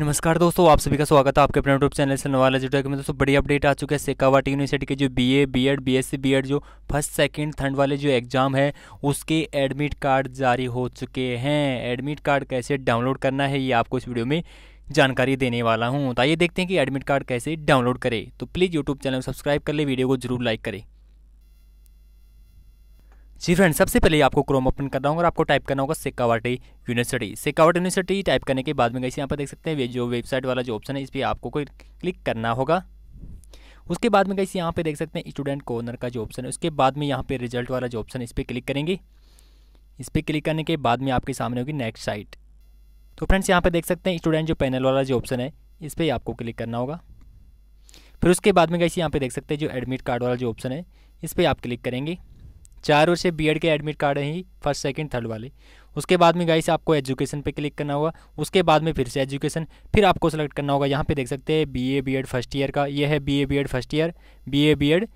नमस्कार दोस्तों आप सभी का स्वागत है आपके अपने यूट्यूब चैनल से नवाला जी के में दोस्तों बड़ी अपडेट आ चुकी है सेकावाटी यूनिवर्सिटी के जो बीए बीएड बीएससी बीएड जो फर्स्ट सेकंड थर्ड वाले जो एग्ज़ाम है उसके एडमिट कार्ड जारी हो चुके हैं एडमिट कार्ड कैसे डाउनलोड करना है ये आपको इस वीडियो में जानकारी देने वाला हूँ तो आइए देखते हैं कि एडमिट कार्ड कैसे डाउनलोड करें तो प्लीज़ यूट्यूब चैनल सब्सक्राइब कर ले वीडियो को जरूर लाइक करें जी फ्रेंड सबसे पहले आपको क्रोम ओपन करना होगा और आपको टाइप करना होगा Shekhawati university Shekhawati university type करने के बाद में कैसे यहाँ पर देख सकते हैं जो वेबसाइट वाला जो ऑप्शन है इस पर आपको कोई क्लिक करना होगा उसके बाद में कैसे यहाँ पे देख सकते हैं स्टूडेंट कॉर्नर का जो ऑप्शन है उसके बाद में यहाँ पे रिजल्ट वाला जो ऑप्शन है इस पर क्लिक करेंगे इस पर क्लिक करने के बाद में आपके सामने होगी नेक्स्ट साइट तो फ्रेंड्स यहाँ पे देख सकते हैं स्टूडेंट जो पैनल वाला जो ऑप्शन है इस पर आपको क्लिक करना होगा फिर उसके बाद में कैसे यहाँ पर देख सकते हैं जो एडमिट कार्ड वाला जो ऑप्शन है इस पर आप क्लिक करेंगे चारों से बी के एडमिट कार्ड हैं ही फर्स्ट सेकंड थर्ड वाले उसके बाद में गाइस आपको एजुकेशन पे क्लिक करना होगा उसके बाद में फिर से एजुकेशन फिर आपको सेलेक्ट करना होगा यहाँ पे देख सकते हैं B A B Ed first year का ये है B A B Ed first year B A B Ed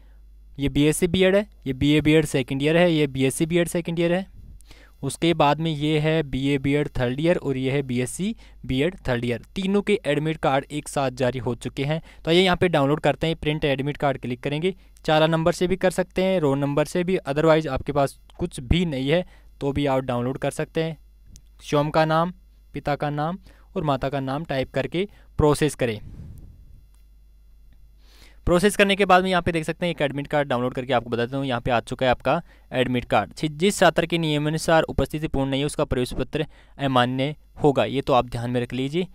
ये बी एस सी है ये B A B Ed second year है ये B S C B Ed second year है उसके बाद में ये है B A B Ed third year और ये है B S C B Ed third year तीनों के एडमिट कार्ड एक साथ जारी हो चुके हैं तो ये यहाँ पे डाउनलोड करते हैं प्रिंट एडमिट कार्ड क्लिक करेंगे चारा नंबर से भी कर सकते हैं रोल नंबर से भी अदरवाइज़ आपके पास कुछ भी नहीं है तो भी आप डाउनलोड कर सकते हैं शोम का नाम पिता का नाम और माता का नाम टाइप करके प्रोसेस करें प्रोसेस करने के बाद में यहाँ पे देख सकते हैं एक एडमिट कार्ड डाउनलोड करके आपको बताता हूँ यहाँ पे आ चुका है आपका एडमिट कार्ड जिस छात्र के नियमानुसार उपस्थिति पूर्ण नहीं है उसका प्रवेश पत्र अमान्य होगा ये तो आप ध्यान में रख लीजिए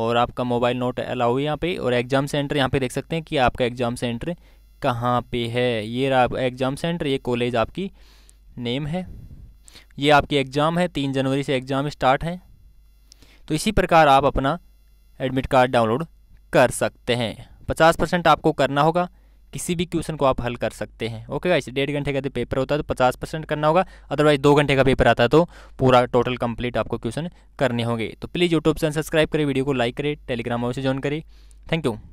और आपका मोबाइल नोट अलाउ है यहाँ पे और एग्ज़ाम सेंटर यहाँ पे देख सकते हैं कि आपका एग्ज़ाम सेंटर कहाँ पे है ये एग्ज़ाम सेंटर ये कॉलेज आपकी नेम है ये आपकी एग्ज़ाम है तीन जनवरी से एग्ज़ाम स्टार्ट है तो इसी प्रकार आप अपना एडमिट कार्ड डाउनलोड कर सकते हैं पचास परसेंट आपको करना होगा किसी भी क्वेश्चन को आप हल कर सकते हैं ओके गाइस डेढ़ घंटे का पेपर होता है तो पचास परसेंट करना होगा अदरवाइज दो घंटे का पेपर आता है तो पूरा टोटल कंप्लीट आपको क्वेश्चन करने होंगे तो प्लीज़ यूट्यूब चैनल सब्सक्राइब करें वीडियो को लाइक करें टेलीग्राम और से ज्वाइन करें थैंक यू